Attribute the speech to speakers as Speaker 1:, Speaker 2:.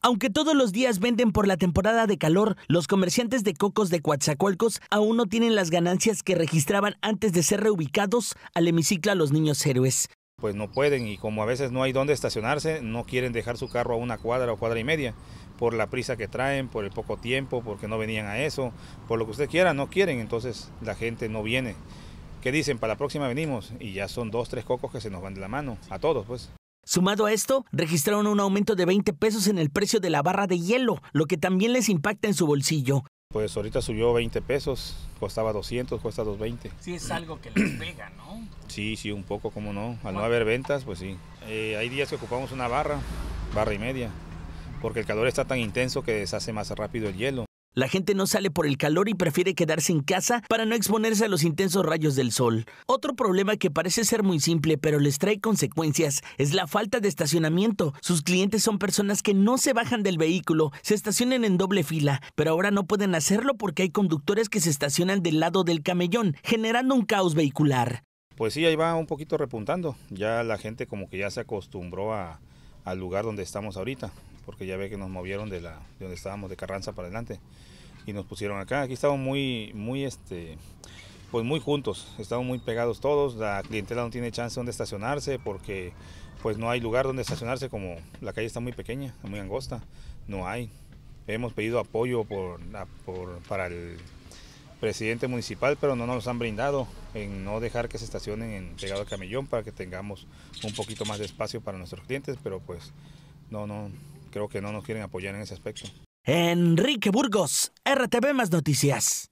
Speaker 1: Aunque todos los días venden por la temporada de calor, los comerciantes de cocos de Coatzacoalcos aún no tienen las ganancias que registraban antes de ser reubicados al hemiciclo a los niños héroes.
Speaker 2: Pues no pueden y como a veces no hay dónde estacionarse, no quieren dejar su carro a una cuadra o cuadra y media por la prisa que traen, por el poco tiempo, porque no venían a eso, por lo que usted quiera, no quieren, entonces la gente no viene. ¿Qué dicen? Para la próxima venimos y ya son dos, tres cocos que se nos van de la mano, a
Speaker 1: todos pues. Sumado a esto, registraron un aumento de 20 pesos en el precio de la barra de hielo, lo que también les impacta en su bolsillo.
Speaker 2: Pues ahorita subió 20 pesos, costaba 200, cuesta 220. Sí,
Speaker 1: es algo que les pega, ¿no?
Speaker 2: Sí, sí, un poco, cómo no. Al no haber ventas, pues sí. Eh, hay días que ocupamos una barra,
Speaker 1: barra y media, porque el calor está tan intenso que deshace más rápido el hielo. La gente no sale por el calor y prefiere quedarse en casa para no exponerse a los intensos rayos del sol. Otro problema que parece ser muy simple pero les trae consecuencias es la falta de estacionamiento. Sus clientes son personas que no se bajan del vehículo, se estacionan en doble fila, pero ahora no pueden hacerlo porque hay conductores que se estacionan del lado del camellón, generando un caos vehicular.
Speaker 2: Pues sí, ahí va un poquito repuntando. Ya la gente como que ya se acostumbró al lugar donde estamos ahorita porque ya ve que nos movieron de, la, donde estábamos, de Carranza para adelante, y nos pusieron acá. Aquí estamos muy, muy, este, pues muy juntos, estamos muy pegados todos, la clientela no tiene chance de estacionarse porque pues no hay lugar donde estacionarse como la calle está muy pequeña, muy angosta, no hay. Hemos pedido apoyo por, para el presidente municipal, pero no nos han brindado en no dejar que se estacionen en pegado al camellón para que tengamos un poquito más de espacio para nuestros clientes, pero pues no, no, creo que no nos quieren apoyar en ese aspecto.
Speaker 1: Enrique Burgos,
Speaker 2: RTV Más Noticias.